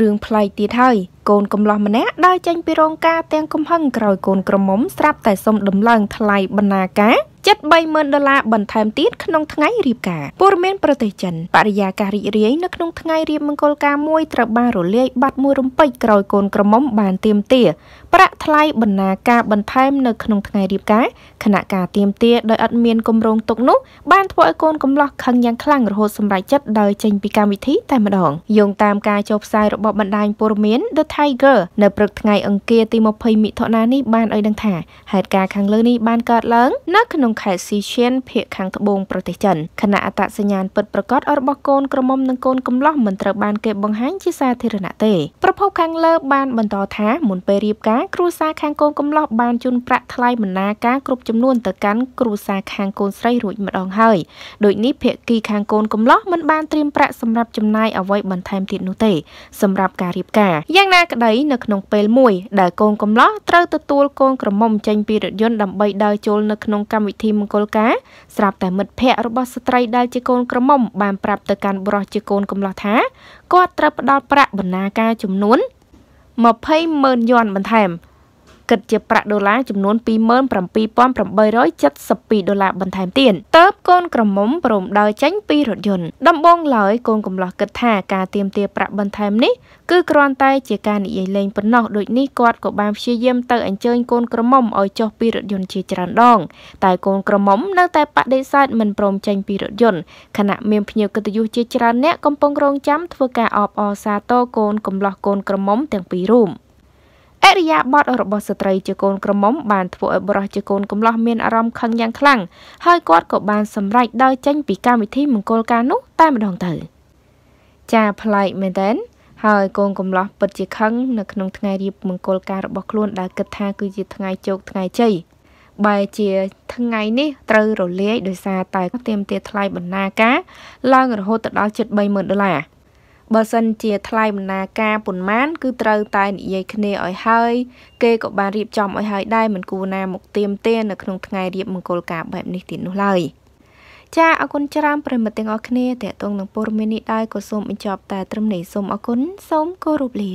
រឿងប្លែកទៀតហើយកូនកំឡោះម្នាក់ដើរចេញពីរោងការទាំងកំហឹងក្រោយកូនក្រមុំស្រាប់តែសុំដំឡើងថ្លៃបណ្ណាការជិត30,000ដុល្លារបន្ថែមទៀតក្នុងថ្ងៃរៀបការព័ត៌មានប្រទេសចិនបរិយាកាសរីករាយនៅក្នុងថ្ងៃរៀបមង្គលការមួយត្រូវបានរលាយបាត់មួយរំពេចក្រោយកូនក្រមុំបានទៀមទាប្រាក់ថ្លៃបណ្ណាការបន្ថែមនៅក្នុងថ្ងៃរៀបការគណៈការទៀមទាដោយអត់មានគម្រោងទុកនោះ បានធ្វើឲ្យកូនកំឡោះខឹងយ៉ាងខ្លាំងរហូតសម្រេចចិត្តដោយចេញពីកម្មវិធីតែម្ដងយោងតាមការចុះផ្សាយរបស់បណ្ដាញព័ត៌មាន The Tiger នៅព្រឹកថ្ងៃអង្គារទី20មិថុនានេះបានឲ្យដឹងថាហេតុការណ៍ខាងលើនេះបានកើតឡើងនៅក្នុងខេត្តស៊ីឈៀនភូមិខាងត្បូងប្រទេសចិនខណៈអត្តសញ្ញាណពិតប្រាកដរបស់កូនក្រមុំនិងកូនកំលោះមិនត្រូវបានគេបង្ហាញជាសាធារណៈទេប្រភពខាងលើបានបន្តថាមុនពេលរៀបការគ្រួសារខាងកូនកំលោះបានជូនប្រាក់ថ្លៃបណ្ណាការគ្រប់ចំនួនទៅកាន់គ្រួសារខាងកូនស្រីរួចម្ដងហើយដូចនេះភក្គីខាងកូនកំលោះមិនបានត្រៀមប្រាក់សម្រាប់ចំណាយអ្វីបន្ថែមទៀតនោះទេសម្រាប់ការរៀបការយ៉ាងណាក្តីនៅក្នុងពេលមួយដែលកូនកំលោះត្រូវទទួលកូនក្រមុំចេញពីរថយន្តដើម្បីដើរចូលនៅក្នុងកម្មវិធីធីមង្គលការស្រាប់តែមិត្តភ័ក្តិរបស់ស្ត្រីដែលជាកូនក្រមុំបានប្រាប់ទៅកាន់បុរសជាកូនកំលោះថាគាត់ត្រូវផ្ដល់ប្រាក់បណ្ណាការចំនួន20ម៉ឺនយន់បន្ថែមគិតជាប្រាក់ដុល្លារចំនួន27,872ដុល្លារបន្ថែមទៀតតើបកូនក្រមុំព្រមដើរចេញពីរថយន្តដំបងឡើយកូនកំឡោះគិតថាការទៀមទាប្រាក់បន្ថែមនេះគឺគ្រាន់តែជាការនិយាយលេងប៉ុណ្ណោះដូចនេះគាត់ក៏បានព្យាយាមទៅអញ្ជើញកូនក្រមុំឲ្យចុះពីរថយន្តជាច្រើនដងតែកូនក្រមុំនៅតែបដិសេធមិនព្រមចេញពីរថយន្តខណៈមានភ្ញៀវកិត្តិយសជាច្រើនអ្នកកំពុងរងចាំធ្វើការអបអរសាទរកូនកំឡោះកូនក្រមុំទាំងពីររូប។អរិយាប័ត្ររបស់ស្ត្រីជាកូនក្រមុំបានធ្វើឲ្យបរិះជាកូនកំឡោះមានអារម្មណ៍ខឹងយ៉ាងខ្លាំងហើយគាត់ក៏បានសម្រេចដោយចេញពីកម្មវិធីមង្គលការនោះតែម្ដងទៅចាប្លែកមែនតើហើយកូនកំឡោះពិតជាខឹងនៅក្នុងថ្ងៃរៀបមង្គលការរបស់ខ្លួនដែលគិតថាគឺជាថ្ងៃជោគថ្ងៃជ័យបែជាថ្ងៃនេះត្រូវរលាយដោយសារតែទៀមទាថ្លៃបណ្ណាការឡើងរហូតដល់ជិត30,000ដុល្លារបើសិនជាថ្លៃបណ្ណាការប៉ុន្មានគឺត្រូវតែនិយាយគ្នាឲ្យហើយគេក៏បានរៀបចំឲ្យហើយដែរមិនគួរណាមកទៀមទានៅក្នុងថ្ងៃរៀបមង្គលការបែបនេះទៀតនោះឡើយចាអរគុណច្រើនប្រិមត្តទាំងអស់គ្នាតេតងនឹងព័ត៌មាននេះដែរក៏សូមបញ្ចប់តែត្រឹមនេះសូមអរគុណសូមគោរពលា